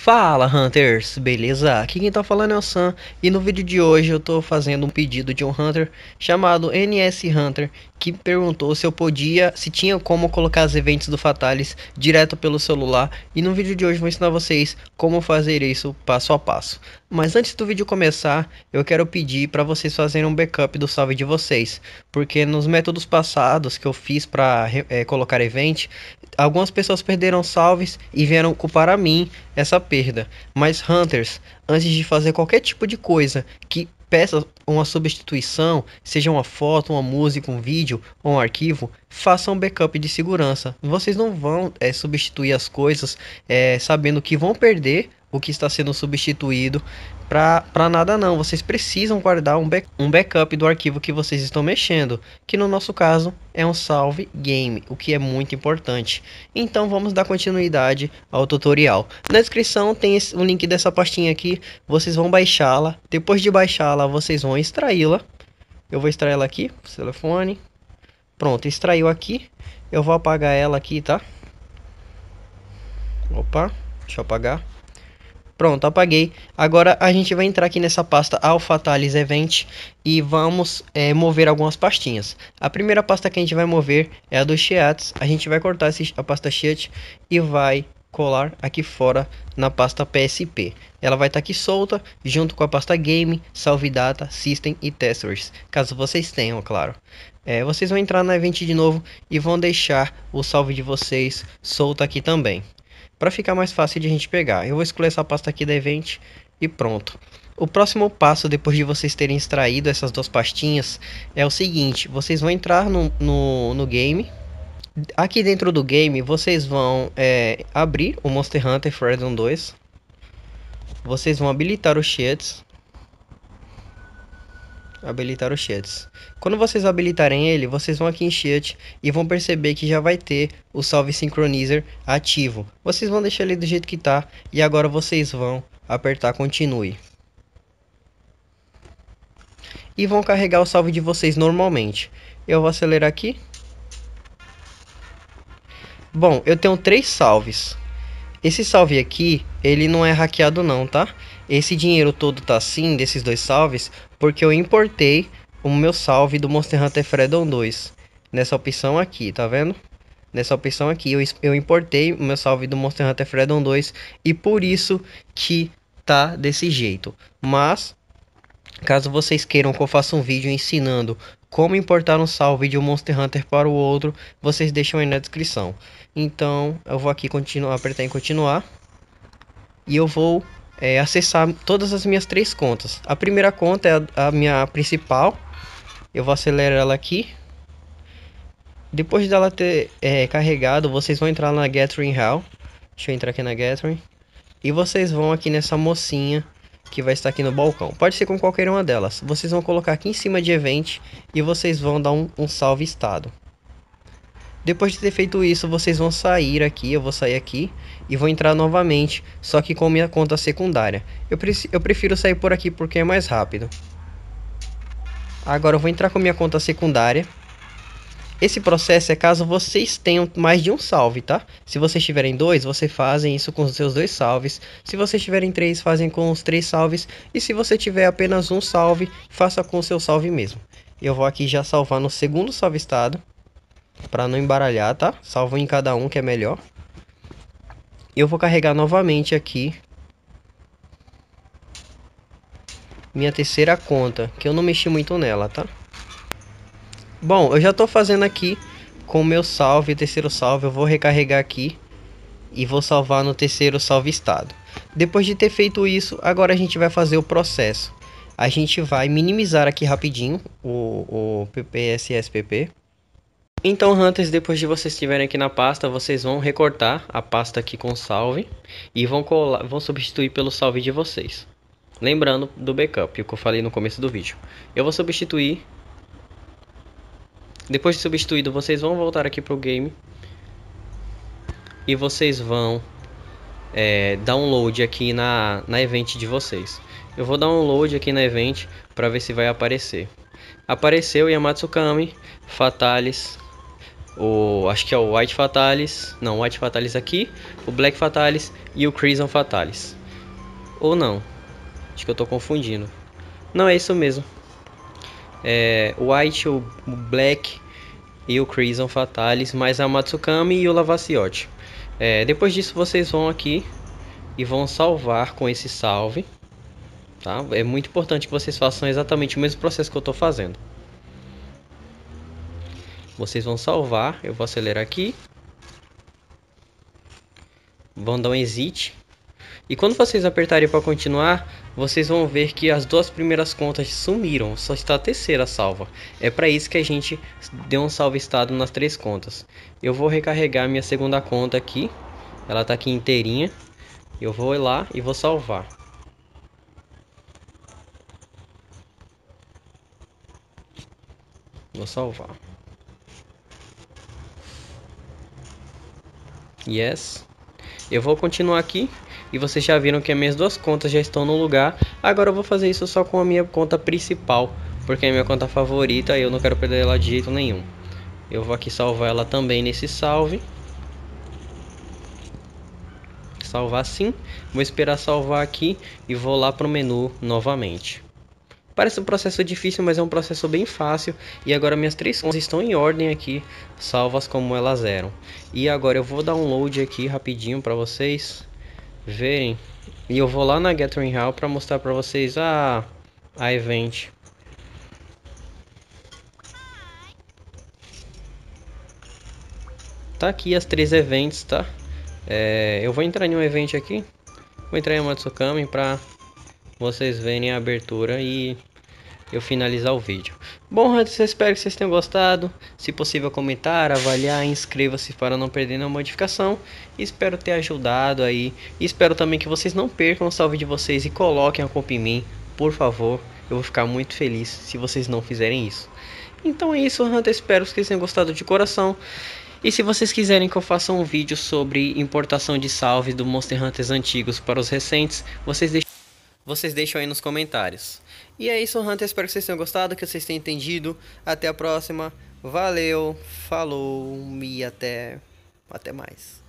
Fala Hunters, beleza? Aqui quem tá falando é o Sam e no vídeo de hoje eu tô fazendo um pedido de um Hunter chamado NS Hunter que perguntou se eu podia, se tinha como colocar os eventos do Fatalis direto pelo celular, e no vídeo de hoje vou ensinar vocês como fazer isso passo a passo. Mas antes do vídeo começar, eu quero pedir para vocês fazerem um backup do salve de vocês, porque nos métodos passados que eu fiz para é, eh, colocar event, algumas pessoas perderam salves e vieram culpar a mim essa perda. Mas Hunters, antes de fazer qualquer tipo de coisa que peça uma substituição, seja uma foto, uma música, um vídeo ou um arquivo, faça um backup de segurança. Vocês não vão é, substituir as coisas é, sabendo que vão perder o que está sendo substituído. Para nada não, vocês precisam guardar um, back, um backup do arquivo que vocês estão mexendo, que no nosso caso é um salve game, o que é muito importante. Então vamos dar continuidade ao tutorial. Na descrição tem o um link dessa pastinha aqui, vocês vão baixá-la, depois de baixá-la vocês vão extraí-la. Eu vou extrair ela aqui, telefone. Pronto, extraiu aqui. Eu vou apagar ela aqui, tá? Opa, deixa eu apagar. Pronto, apaguei. Agora a gente vai entrar aqui nessa pasta AlphaTalis Event e vamos é, mover algumas pastinhas. A primeira pasta que a gente vai mover é a dos Sheats. A gente vai cortar esse, a pasta Sheat e vai colar aqui fora na pasta PSP. Ela vai estar tá aqui solta, junto com a pasta Game, Salve Data, System e Testers, caso vocês tenham, claro. É, vocês vão entrar no evento de novo e vão deixar o salve de vocês solto aqui também para ficar mais fácil de a gente pegar. Eu vou excluir essa pasta aqui da Event e pronto. O próximo passo, depois de vocês terem extraído essas duas pastinhas, é o seguinte, vocês vão entrar no, no, no game, aqui dentro do game, vocês vão é, abrir o Monster Hunter Freedom 2, vocês vão habilitar os cheats habilitar o Chats. Quando vocês habilitarem ele, vocês vão aqui em Chat e vão perceber que já vai ter o Salve Synchronizer ativo. Vocês vão deixar ele do jeito que tá e agora vocês vão apertar Continue. E vão carregar o salve de vocês normalmente. Eu vou acelerar aqui. Bom, eu tenho três salves. Esse salve aqui, ele não é hackeado não, tá? Esse dinheiro todo tá assim, desses dois salves, porque eu importei o meu salve do Monster Hunter Freedom 2. Nessa opção aqui, tá vendo? Nessa opção aqui, eu, eu importei o meu salve do Monster Hunter Freedom 2 e por isso que tá desse jeito. Mas, caso vocês queiram que eu faça um vídeo ensinando como importar um salve de um Monster Hunter para o outro, vocês deixam aí na descrição. Então, eu vou aqui continuar, apertar em continuar. E eu vou é, acessar todas as minhas três contas. A primeira conta é a, a minha principal. Eu vou acelerar ela aqui. Depois dela ter é, carregado, vocês vão entrar na Gathering Hall. Deixa eu entrar aqui na Gathering. E vocês vão aqui nessa mocinha que vai estar aqui no balcão. Pode ser com qualquer uma delas. Vocês vão colocar aqui em cima de Event e vocês vão dar um, um salve estado. Depois de ter feito isso, vocês vão sair aqui, eu vou sair aqui e vou entrar novamente, só que com minha conta secundária. Eu, pre eu prefiro sair por aqui porque é mais rápido. Agora eu vou entrar com minha conta secundária. Esse processo é caso vocês tenham mais de um salve, tá? Se vocês tiverem dois, vocês fazem isso com os seus dois salves. Se vocês tiverem três, fazem com os três salves. E se você tiver apenas um salve, faça com o seu salve mesmo. Eu vou aqui já salvar no segundo salve estado. Pra não embaralhar, tá? Salvo em cada um que é melhor. Eu vou carregar novamente aqui. Minha terceira conta. Que eu não mexi muito nela, tá? Bom, eu já tô fazendo aqui com o meu salve, terceiro salve. Eu vou recarregar aqui. E vou salvar no terceiro salve estado. Depois de ter feito isso, agora a gente vai fazer o processo. A gente vai minimizar aqui rapidinho o, o PPSSPP. Então, Hunters, depois de vocês estiverem aqui na pasta, vocês vão recortar a pasta aqui com salve e vão, colar, vão substituir pelo salve de vocês. Lembrando do backup, o que eu falei no começo do vídeo. Eu vou substituir. Depois de substituído, vocês vão voltar aqui pro game. E vocês vão é, download aqui na, na event de vocês. Eu vou download aqui na event para ver se vai aparecer. Apareceu Yamatsu Kami, Fatalis, o acho que é o White Fatalis, não, o White Fatalis aqui, o Black Fatalis e o Crimson Fatalis. Ou não? Acho que eu tô confundindo. Não é isso mesmo. É, o White, o Black e o Crimson Fatalis, mais a Matsukami e o Lavaciote. É, depois disso vocês vão aqui e vão salvar com esse salve. Tá? É muito importante que vocês façam exatamente o mesmo processo que eu estou fazendo. Vocês vão salvar, eu vou acelerar aqui. Vão dar um exit. E quando vocês apertarem para continuar, vocês vão ver que as duas primeiras contas sumiram, só está a terceira salva. É para isso que a gente deu um salve estado nas três contas. Eu vou recarregar minha segunda conta aqui, ela está aqui inteirinha. Eu vou lá e vou salvar. Vou salvar. Yes. Eu vou continuar aqui e vocês já viram que as minhas duas contas já estão no lugar. Agora eu vou fazer isso só com a minha conta principal, porque é a minha conta favorita e eu não quero perder ela de jeito nenhum. Eu vou aqui salvar ela também nesse salve. Salvar sim. Vou esperar salvar aqui e vou lá para o menu novamente. Parece um processo difícil, mas é um processo bem fácil. E agora minhas três contas estão em ordem aqui, salvas como elas eram. E agora eu vou download aqui rapidinho para vocês verem. E eu vou lá na Gathering Hall para mostrar para vocês a, a event. Tá aqui as três eventos, tá? É, eu vou entrar em um evento aqui. Vou entrar em Matsukami para vocês verem a abertura e eu finalizar o vídeo. Bom, antes espero que vocês tenham gostado. Se possível, comentar, avaliar, inscreva-se para não perder nenhuma modificação. Espero ter ajudado aí. Espero também que vocês não percam o salve de vocês e coloquem a culpa em mim, por favor. Eu vou ficar muito feliz se vocês não fizerem isso. Então é isso, Hunter. Espero que vocês tenham gostado de coração. E se vocês quiserem que eu faça um vídeo sobre importação de salves do Monster Hunters antigos para os recentes, vocês deixem vocês deixam aí nos comentários. E é isso, Hunter. Espero que vocês tenham gostado, que vocês tenham entendido. Até a próxima. Valeu, falou e até, até mais.